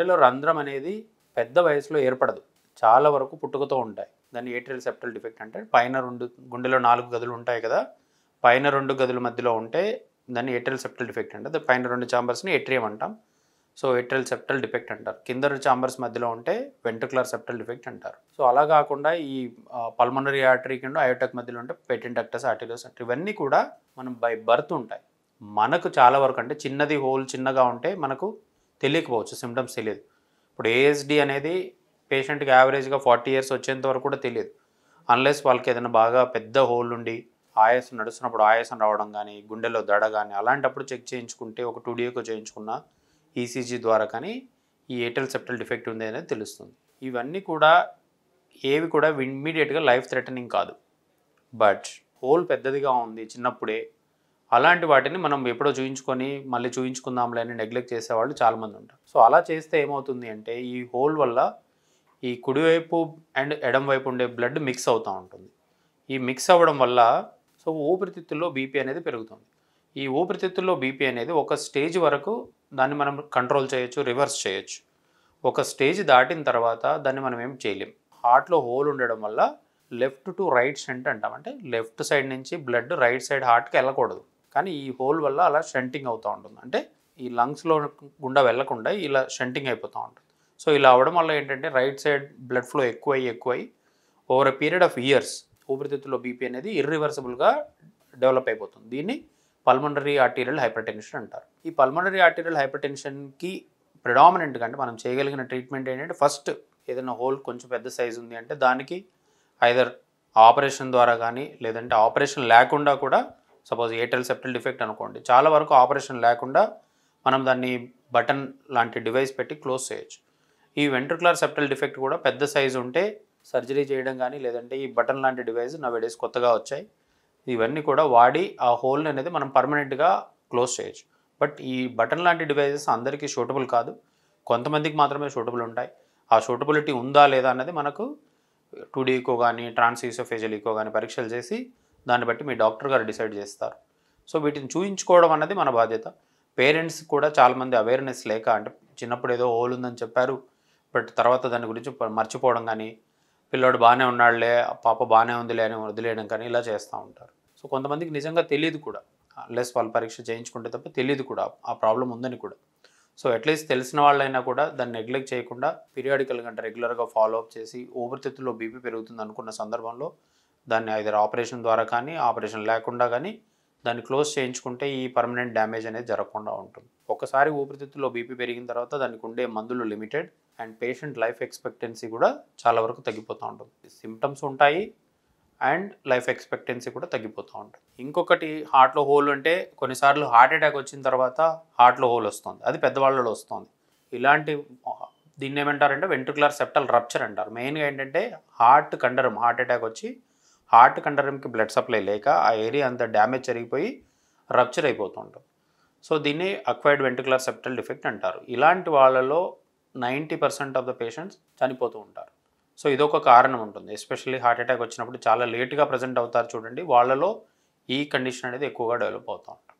గుండెలో రంధ్రం అనేది పెద్ద వయసులో ఏర్పడదు చాలా వరకు పుట్టుకతో ఉంటాయి దాన్ని ఏట్రియల్ సెప్టల్ డిఫెక్ట్ అంటే పైన రెండు గుండెలో నాలుగు గదులు ఉంటాయి కదా పైన రెండు గదుల మధ్యలో ఉంటే దాన్ని ఏట్రియల్ సెప్టల్ డిఫెక్ట్ అంటే పైన రెండు చాంబర్స్ని ఏట్రియం అంటాం సో ఎట్రియల్ సెప్టల్ డిఫెక్ట్ అంటారు కింద ఛాంబర్స్ మధ్యలో ఉంటే వెంట్రుకులర్ సెప్టల్ డిఫెక్ట్ అంటారు సో అలా కాకుండా ఈ పల్మనరీ ఆర్టరీ కింద అయోటెక్ మధ్యలో ఉంటే పెటెంటక్టస్ ఆర్టీరియస్ అంటారు ఇవన్నీ కూడా మనం బై బర్త్ ఉంటాయి మనకు చాలా వరకు అంటే చిన్నది హోల్ చిన్నగా ఉంటే మనకు తెలియకపోవచ్చు సిమ్టమ్స్ తెలియదు ఇప్పుడు ఏఎస్డి అనేది పేషెంట్కి యావరేజ్గా ఫార్టీ ఇయర్స్ వచ్చేంత వరకు కూడా తెలియదు అన్లెస్ వాళ్ళకి ఏదైనా బాగా పెద్ద హోల్ ఉండి ఆయాసం నడుస్తున్నప్పుడు ఆయాసం రావడం కానీ గుండెలో దడ కానీ అలాంటప్పుడు చెక్ చేయించుకుంటే ఒక టూ డేకో చేయించుకున్న ఈసీజీ e ద్వారా కానీ ఈ ఏటల్ సెప్టల్ డిఫెక్ట్ ఉంది అనేది తెలుస్తుంది ఇవన్నీ కూడా ఏవి కూడా ఇమ్మీడియట్గా లైఫ్ థ్రెటనింగ్ కాదు బట్ హోల్ పెద్దదిగా ఉంది చిన్నప్పుడే అలాంటి వాటిని మనం ఎప్పుడో చూయించుకొని మళ్ళీ చూయించుకుందాంలే అని నెగ్లెక్ట్ చేసేవాళ్ళు చాలామంది ఉంటారు సో అలా చేస్తే ఏమవుతుంది అంటే ఈ హోల్ వల్ల ఈ కుడివైపు అండ్ ఎడం వైపు ఉండే బ్లడ్ మిక్స్ అవుతూ ఉంటుంది ఈ మిక్స్ అవ్వడం వల్ల సో ఊపిరితిత్తుల్లో బీపీ అనేది పెరుగుతుంది ఈ ఊపిరితిత్తుల్లో బీపీ అనేది ఒక స్టేజ్ వరకు దాన్ని మనం కంట్రోల్ చేయొచ్చు రివర్స్ చేయొచ్చు ఒక స్టేజ్ దాటిన తర్వాత దాన్ని మనం ఏం చేయలేం హార్ట్లో హోల్ ఉండడం వల్ల లెఫ్ట్ టు రైట్ సెంట్ అంటాం అంటే లెఫ్ట్ సైడ్ నుంచి బ్లడ్ రైట్ సైడ్ హార్ట్కి వెళ్ళకూడదు కానీ ఈ హోల్ వల్ల అలా షంటింగ్ అవుతూ ఉంటుంది అంటే ఈ లంగ్స్లో గుండా వెళ్లకుండా ఇలా షంటింగ్ అయిపోతూ ఉంటుంది సో ఇలా అవడం వల్ల ఏంటంటే రైట్ సైడ్ బ్లడ్ ఫ్లో ఎక్కువై ఎక్కువై over a period of years ఊపిరితిత్తులో బీపీ అనేది ఇర్రివర్సిబుల్గా డెవలప్ అయిపోతుంది దీన్ని పల్మనరీ ఆర్టీరియల్ హైపర్టెన్షన్ అంటారు ఈ పల్మనరీ ఆర్టీరియల్ హైపర్టెన్షన్కి ప్రిడామినెంట్గా అంటే మనం చేయగలిగిన ట్రీట్మెంట్ ఏంటంటే ఫస్ట్ ఏదైనా హోల్ కొంచెం పెద్ద సైజు ఉంది అంటే దానికి ఐదర్ ఆపరేషన్ ద్వారా కానీ లేదంటే ఆపరేషన్ లేకుండా కూడా సపోజ్ ఎయిర్టెల్ సెప్టల్ డిఫెక్ట్ అనుకోండి చాలా వరకు ఆపరేషన్ లేకుండా మనం దాన్ని బటన్ లాంటి డివైస్ పెట్టి క్లోజ్ చేయొచ్చు ఈ వెంట్రుకులర్ సెప్టల్ డిఫెక్ట్ కూడా పెద్ద సైజు ఉంటే సర్జరీ చేయడం కానీ లేదంటే ఈ బటన్ లాంటి డివైస్ నా వెడేస్ కొత్తగా వచ్చాయి ఇవన్నీ కూడా వాడి ఆ హోల్ని అనేది మనం పర్మనెంట్గా క్లోజ్ చేయొచ్చు బట్ ఈ బటన్ లాంటి డివైజెస్ అందరికీ షూటబుల్ కాదు కొంతమందికి మాత్రమే షూటబుల్ ఉంటాయి ఆ షూటబిలిటీ ఉందా లేదా అనేది మనకు డీకో కానీ ట్రాన్స్ఈసోఫేజల్ ఈకో కానీ పరీక్షలు చేసి దాన్ని బట్టి మీ డాక్టర్ గారు డిసైడ్ చేస్తారు సో వీటిని చూయించుకోవడం అన్నది మన బాధ్యత పేరెంట్స్ కూడా చాలామంది అవేర్నెస్ లేక అంటే చిన్నప్పుడు ఏదో హోల్ ఉందని చెప్పారు బట్ తర్వాత దాని గురించి మర్చిపోవడం కానీ పిల్లోడు బాగానే ఉన్నాడులే పాప బాగానే ఉందిలే అని వదిలేయడం కానీ ఇలా చేస్తూ ఉంటారు సో కొంతమందికి నిజంగా తెలియదు కూడా లెస్ వాళ్ళ పరీక్ష చేయించుకుంటే తప్ప తెలియదు కూడా ఆ ప్రాబ్లం ఉందని కూడా సో అట్లీస్ట్ తెలిసిన వాళ్ళైనా కూడా దాన్ని నెగ్లెక్ట్ చేయకుండా పీరియాడికల్ అంటే రెగ్యులర్గా ఫాలో అప్ చేసి ఊపిరితిత్తుల్లో బీపీ పెరుగుతుంది అనుకున్న సందర్భంలో దాన్ని ఐదర్ ఆపరేషన్ ద్వారా కానీ ఆపరేషన్ లేకుండా కానీ దాన్ని క్లోజ్ చేయించుకుంటే ఈ పర్మనెంట్ డ్యామేజ్ అనేది జరగకుండా ఉంటుంది ఒకసారి ఊపిరితిత్తులో బీపీ పెరిగిన తర్వాత దానికి ఉండే మందులు limited and patient life expectancy కూడా చాలా వరకు తగ్గిపోతూ ఉంటుంది సిమ్టమ్స్ ఉంటాయి అండ్ లైఫ్ ఎక్స్పెక్టెన్సీ కూడా తగ్గిపోతూ ఉంటుంది ఇంకొకటి హార్ట్లో హోల్ అంటే కొన్నిసార్లు హార్ట్ అటాక్ వచ్చిన తర్వాత హార్ట్లో హోల్ వస్తుంది అది పెద్దవాళ్ళలో వస్తుంది ఇలాంటి దీన్ని ఏమంటారంటే వెంట్రుకులర్ సెప్టల్ రప్చర్ అంటారు మెయిన్గా ఏంటంటే హార్ట్ కండరం హార్ట్ అటాక్ వచ్చి హార్ట్ కండరంకి బ్లడ్ సప్లై లేక ఆ ఏరియా అంతా డ్యామేజ్ జరిగిపోయి రప్చర్ అయిపోతుంటాం సో దీన్ని అక్వైర్డ్ వెంటికులర్ సెప్టల్ డిఫెక్ట్ అంటారు ఇలాంటి వాళ్ళలో ninety percent of the patients చనిపోతూ ఉంటారు సో ఇదొక కారణం ఉంటుంది ఎస్పెషల్లీ హార్ట్ అటాక్ వచ్చినప్పుడు చాలా లేట్గా ప్రజెంట్ అవుతారు చూడండి వాళ్ళలో ఈ కండిషన్ అనేది ఎక్కువగా డెవలప్ అవుతూ ఉంటుంది